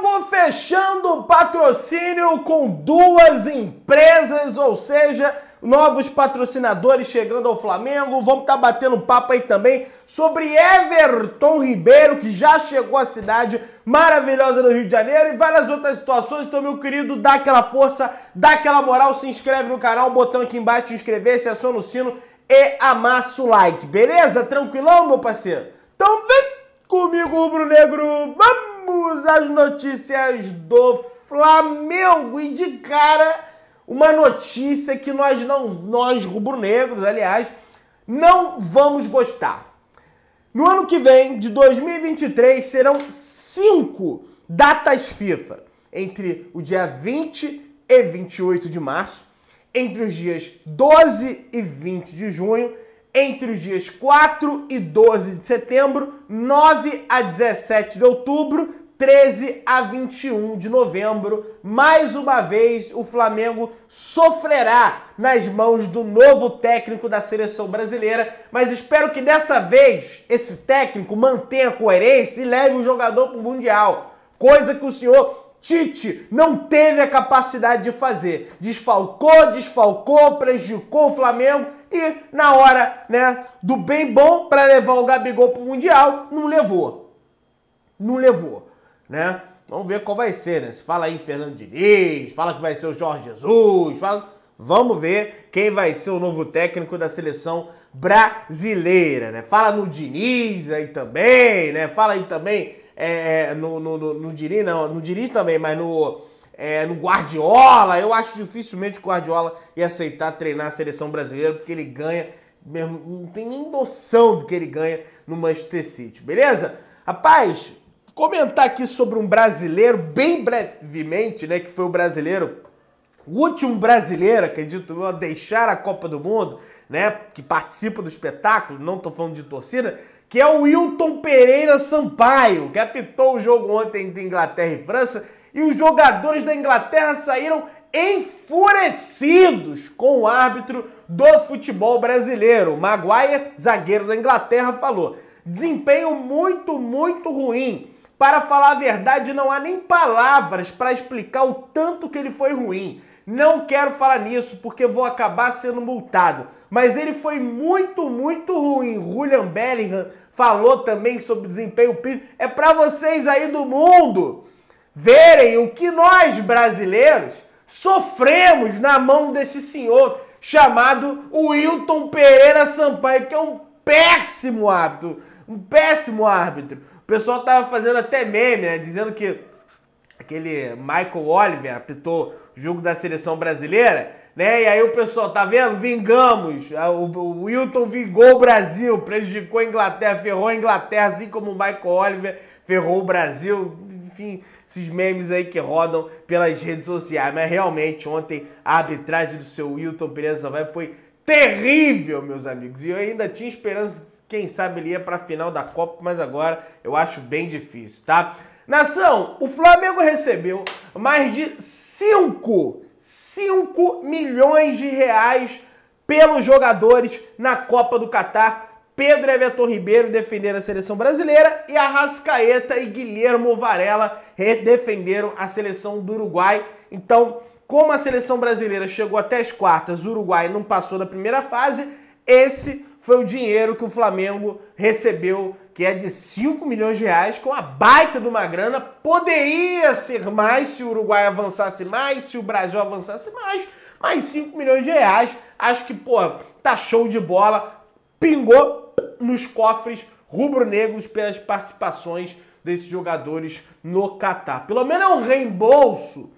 Flamengo fechando patrocínio com duas empresas, ou seja, novos patrocinadores chegando ao Flamengo. Vamos estar tá batendo papo aí também sobre Everton Ribeiro, que já chegou à cidade maravilhosa do Rio de Janeiro e várias outras situações. Então, meu querido, dá aquela força, dá aquela moral, se inscreve no canal, botão aqui embaixo de inscrever-se, aciona o sino e amassa o like, beleza? Tranquilão, meu parceiro? Então vem comigo, rubro-negro, vamos! Vamos às notícias do Flamengo e de cara uma notícia que nós não nós rubro-negros, aliás, não vamos gostar. No ano que vem, de 2023, serão cinco datas FIFA, entre o dia 20 e 28 de março, entre os dias 12 e 20 de junho entre os dias 4 e 12 de setembro, 9 a 17 de outubro, 13 a 21 de novembro. Mais uma vez, o Flamengo sofrerá nas mãos do novo técnico da seleção brasileira, mas espero que dessa vez esse técnico mantenha a coerência e leve o jogador para o Mundial, coisa que o senhor. Tite não teve a capacidade de fazer. Desfalcou, desfalcou, prejudicou o Flamengo e na hora né, do bem bom para levar o Gabigol para o Mundial, não levou. Não levou, né? Vamos ver qual vai ser, né? Se fala aí Fernando Diniz, fala que vai ser o Jorge Jesus, fala... Vamos ver quem vai ser o novo técnico da seleção brasileira, né? Fala no Diniz aí também, né? Fala aí também é, é no, no, no, no Diniz, não, no Diniz também, mas no é, no Guardiola. Eu acho dificilmente o Guardiola ia aceitar treinar a seleção brasileira, porque ele ganha, mesmo, não tem nem noção do que ele ganha no Manchester City, beleza? Rapaz, comentar aqui sobre um brasileiro, bem brevemente, né, que foi o brasileiro, o último brasileiro, acredito eu, a deixar a Copa do Mundo, né, que participa do espetáculo, não estou falando de torcida, que é o Wilton Pereira Sampaio, que apitou o jogo ontem entre Inglaterra e França e os jogadores da Inglaterra saíram enfurecidos com o árbitro do futebol brasileiro. Maguire, zagueiro da Inglaterra, falou: desempenho muito, muito ruim. Para falar a verdade, não há nem palavras para explicar o tanto que ele foi ruim. Não quero falar nisso porque vou acabar sendo multado. Mas ele foi muito, muito ruim. Julian Bellingham falou também sobre desempenho É para vocês aí do mundo verem o que nós brasileiros sofremos na mão desse senhor chamado Wilton Pereira Sampaio, que é um péssimo árbitro, um péssimo árbitro. O pessoal tava fazendo até meme, né, dizendo que aquele Michael Oliver apitou o jogo da seleção brasileira, né? E aí o pessoal, tá vendo? Vingamos. Ah, o Wilton vingou o Brasil, prejudicou a Inglaterra, ferrou a Inglaterra, assim como o Michael Oliver ferrou o Brasil. Enfim, esses memes aí que rodam pelas redes sociais. Mas realmente, ontem a arbitragem do seu Wilton Pereira Sampaio foi terrível, meus amigos. E eu ainda tinha esperança, quem sabe ele ia para a final da Copa, mas agora eu acho bem difícil, tá? Nação, o Flamengo recebeu mais de 5, 5 milhões de reais pelos jogadores na Copa do Catar Pedro Everton Ribeiro defenderam a seleção brasileira e Arrascaeta e Guilhermo Varela defenderam a seleção do Uruguai. Então, como a seleção brasileira chegou até as quartas, o Uruguai não passou da primeira fase, esse foi o dinheiro que o Flamengo recebeu, que é de 5 milhões de reais, com a baita de uma grana. Poderia ser mais se o Uruguai avançasse mais, se o Brasil avançasse mais, mas 5 milhões de reais, acho que, pô, tá show de bola. Pingou, nos cofres rubro-negros pelas participações desses jogadores no Catar. Pelo menos é um reembolso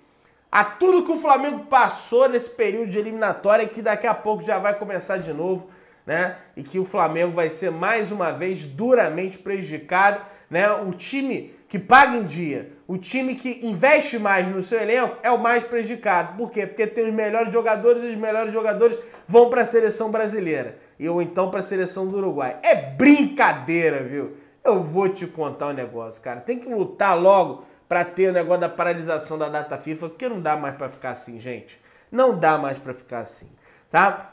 a tudo que o Flamengo passou nesse período de eliminatória que daqui a pouco já vai começar de novo, né? E que o Flamengo vai ser mais uma vez duramente prejudicado, né? O time que paga em dia, o time que investe mais no seu elenco é o mais prejudicado. Por quê? Porque tem os melhores jogadores e os melhores jogadores vão para a seleção brasileira e ou então para a seleção do Uruguai. É brincadeira, viu? Eu vou te contar um negócio, cara. Tem que lutar logo para ter o negócio da paralisação da data FIFA, porque não dá mais para ficar assim, gente. Não dá mais para ficar assim, tá?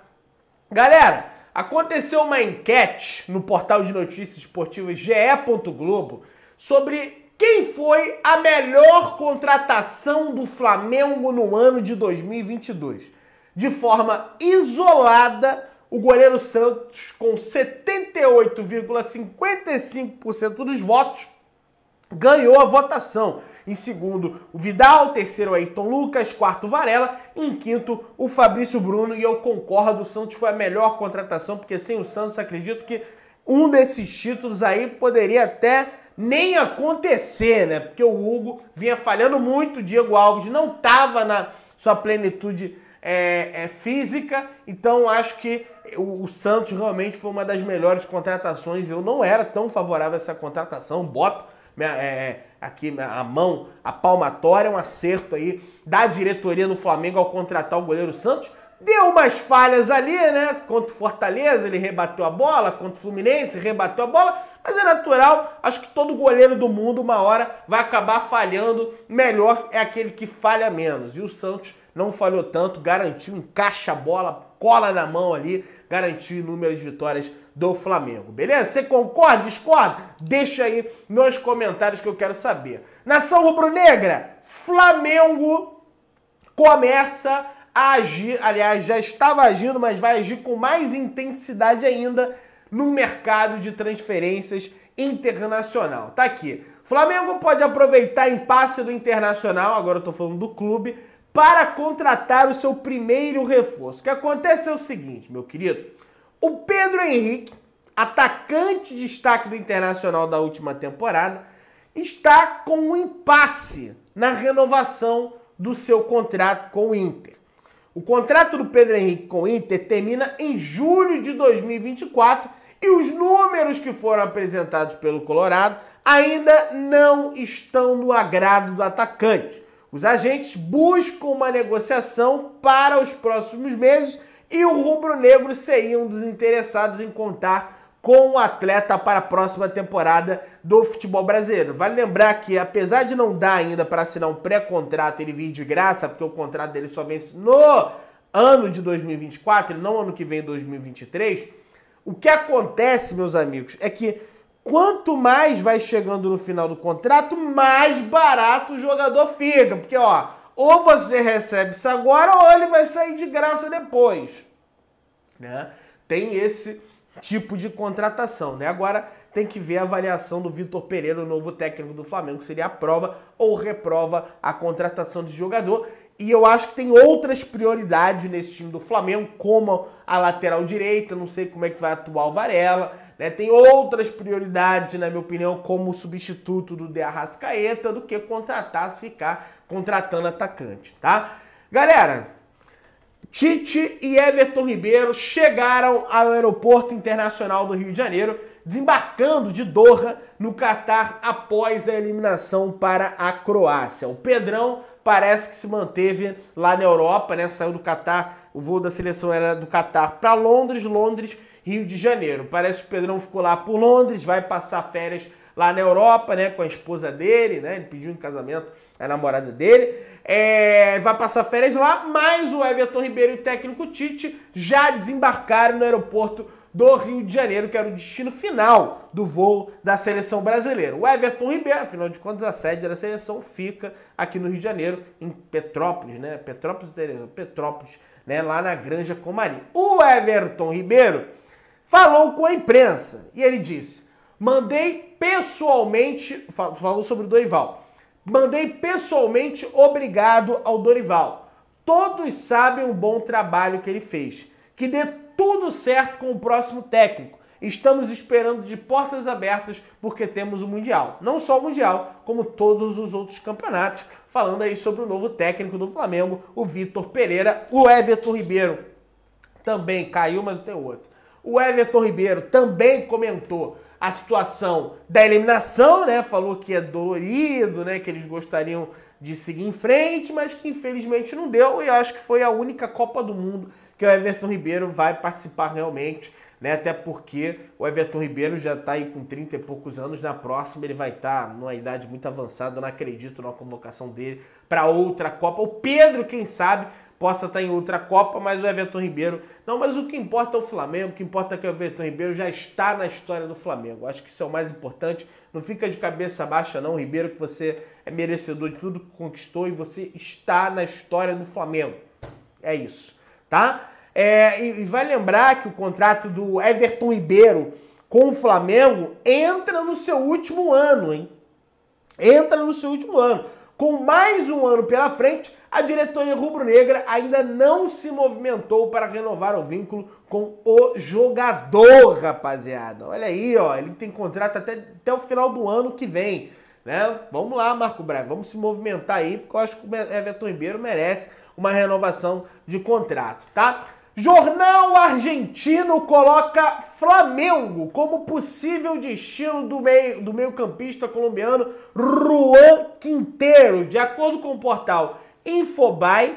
Galera, aconteceu uma enquete no portal de notícias esportivas ge.globo sobre quem foi a melhor contratação do Flamengo no ano de 2022 de forma isolada, o goleiro Santos com 78,55% dos votos ganhou a votação. Em segundo, o Vidal, terceiro, Ayrton Lucas, quarto, Varela, em quinto, o Fabrício Bruno. E eu concordo, o Santos foi a melhor contratação, porque sem o Santos, acredito que um desses títulos aí poderia até nem acontecer, né? Porque o Hugo vinha falhando muito, o Diego Alves não estava na sua plenitude é, é física. Então acho que o, o, Santos realmente foi uma das melhores contratações. Eu não era tão favorável a essa contratação. Boto minha, é, é aqui a mão, a palmatória, um acerto aí da diretoria no Flamengo ao contratar o goleiro Santos. Deu umas falhas ali, né? Contra o Fortaleza, ele rebateu a bola, contra o Fluminense, rebateu a bola, mas é natural, acho que todo goleiro do mundo, uma hora, vai acabar falhando. Melhor é aquele que falha menos. E o Santos não falhou tanto, garantiu, encaixa a bola, cola na mão ali, garantiu inúmeras vitórias do Flamengo. Beleza? Você concorda, discorda? Deixa aí nos comentários que eu quero saber. Nação rubro-negra, Flamengo começa a agir, aliás, já estava agindo, mas vai agir com mais intensidade ainda no mercado de transferências internacional. Tá aqui. Flamengo pode aproveitar impasse do Internacional, agora eu tô falando do clube, para contratar o seu primeiro reforço. O que acontece é o seguinte, meu querido: o Pedro Henrique, atacante de destaque do Internacional da última temporada, está com um impasse na renovação do seu contrato com o Inter. O contrato do Pedro Henrique com o Inter termina em julho de 2024 e os números que foram apresentados pelo Colorado ainda não estão no agrado do atacante. Os agentes buscam uma negociação para os próximos meses e o rubro-negro seria um dos interessados em contar com o atleta para a próxima temporada do futebol brasileiro. Vale lembrar que, apesar de não dar ainda para assinar um pré-contrato, ele vir de graça, porque o contrato dele só vence no ano de 2024, não ano que vem, 2023. O que acontece, meus amigos, é que Quanto mais vai chegando no final do contrato, mais barato o jogador fica. Porque, ó, ou você recebe isso agora ou ele vai sair de graça depois. Né? Tem esse tipo de contratação, né? Agora tem que ver a avaliação do Vitor Pereira, o novo técnico do Flamengo, que seria aprova ou reprova a contratação de jogador. E eu acho que tem outras prioridades nesse time do Flamengo, como a lateral direita, não sei como é que vai atuar o Varela né? Tem outras prioridades, na minha opinião, como substituto do De Arrascaeta, do que contratar, ficar contratando atacante, tá? Galera, Tite e Everton Ribeiro chegaram ao Aeroporto Internacional do Rio de Janeiro, desembarcando de Doha, no Catar, após a eliminação para a Croácia. O Pedrão parece que se manteve lá na Europa, né? Saiu do Catar, o voo da seleção era do Catar para Londres, Londres Rio de Janeiro. Parece que o Pedrão ficou lá por Londres, vai passar férias lá na Europa, né, com a esposa dele, né, ele pediu em um casamento a namorada dele, é, vai passar férias lá, mas o Everton Ribeiro e o técnico Tite já desembarcaram no aeroporto do Rio de Janeiro, que era o destino final do voo da seleção brasileira. O Everton Ribeiro, afinal de contas, a sede da seleção fica aqui no Rio de Janeiro, em Petrópolis, né? Petrópolis, Petrópolis, né? Lá na Granja Comari. O Everton Ribeiro falou com a imprensa e ele disse: mandei pessoalmente, falou sobre o Dorival, mandei pessoalmente obrigado ao Dorival. Todos sabem o bom trabalho que ele fez. Que dê tudo certo com o próximo técnico. Estamos esperando de portas abertas porque temos o Mundial. Não só o Mundial, como todos os outros campeonatos. Falando aí sobre o novo técnico do Flamengo, o Vitor Pereira, o Everton Ribeiro. Também caiu, mas tem outro. O Everton Ribeiro também comentou a situação da eliminação, né? Falou que é dolorido, né? Que eles gostariam de seguir em frente, mas que infelizmente não deu. E eu acho que foi a única Copa do Mundo que o Everton Ribeiro vai participar realmente, né? Até porque o Everton Ribeiro já está aí com 30 e poucos anos. Na próxima ele vai estar tá numa idade muito avançada. Eu não acredito na convocação dele para outra Copa. O Pedro, quem sabe, possa estar em outra Copa, mas o Everton Ribeiro. Não, mas o que importa é o Flamengo, o que importa é que o Everton Ribeiro já está na história do Flamengo. Acho que isso é o mais importante. Não fica de cabeça baixa, não, Ribeiro, que você é merecedor de tudo que conquistou e você está na história do Flamengo. É isso, tá? É, e, e vai lembrar que o contrato do Everton Ribeiro com o Flamengo entra no seu último ano, hein? Entra no seu último ano. Com mais um ano pela frente, a diretoria rubro-negra ainda não se movimentou para renovar o vínculo com o jogador, rapaziada. Olha aí, ó, ele tem contrato até, até o final do ano que vem, né? Vamos lá, Marco Braga, vamos se movimentar aí, porque eu acho que o Everton Ribeiro merece uma renovação de contrato, tá? Jornal argentino coloca Flamengo como possível destino do meio do meio-campista colombiano Juan Quintero, de acordo com o portal Infobae.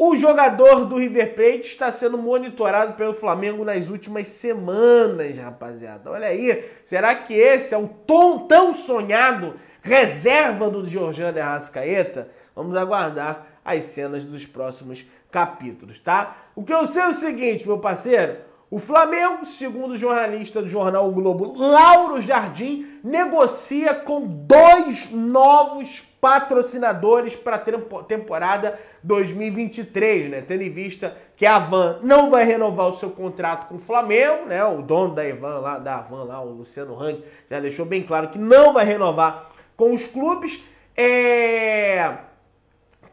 O jogador do River Plate está sendo monitorado pelo Flamengo nas últimas semanas, rapaziada. Olha aí, será que esse é o tom tão sonhado reserva do Georgiano Arrascaeta? Vamos aguardar as cenas dos próximos capítulos, tá? O que eu sei é o seguinte, meu parceiro, o Flamengo, segundo o jornalista do jornal o Globo, Lauro Jardim, negocia com dois novos patrocinadores para a temporada 2023, né? Tendo em vista que a Van não vai renovar o seu contrato com o Flamengo, né? O dono da Evan lá, da Van lá, o Luciano Rang, já deixou bem claro que não vai renovar com os clubes. É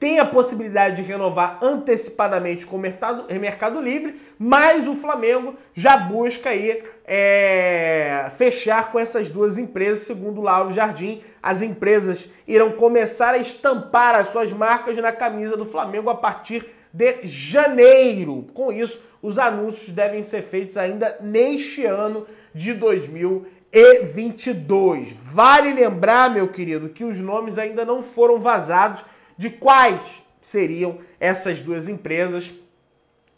tem a possibilidade de renovar antecipadamente com o mercado, mercado Livre, mas o Flamengo já busca aí é, fechar com essas duas empresas, segundo o Lauro Jardim. As empresas irão começar a estampar as suas marcas na camisa do Flamengo a partir de janeiro. Com isso, os anúncios devem ser feitos ainda neste ano de 2022. Vale lembrar, meu querido, que os nomes ainda não foram vazados de quais seriam essas duas empresas,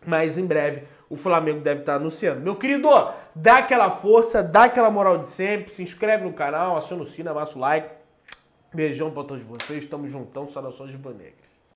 mas em breve o Flamengo deve estar anunciando. Meu querido, dá aquela força, dá aquela moral de sempre, se inscreve no canal, aciona o sino, amassa o like. Beijão pra todos vocês, tamo juntão, saudações de Banegras.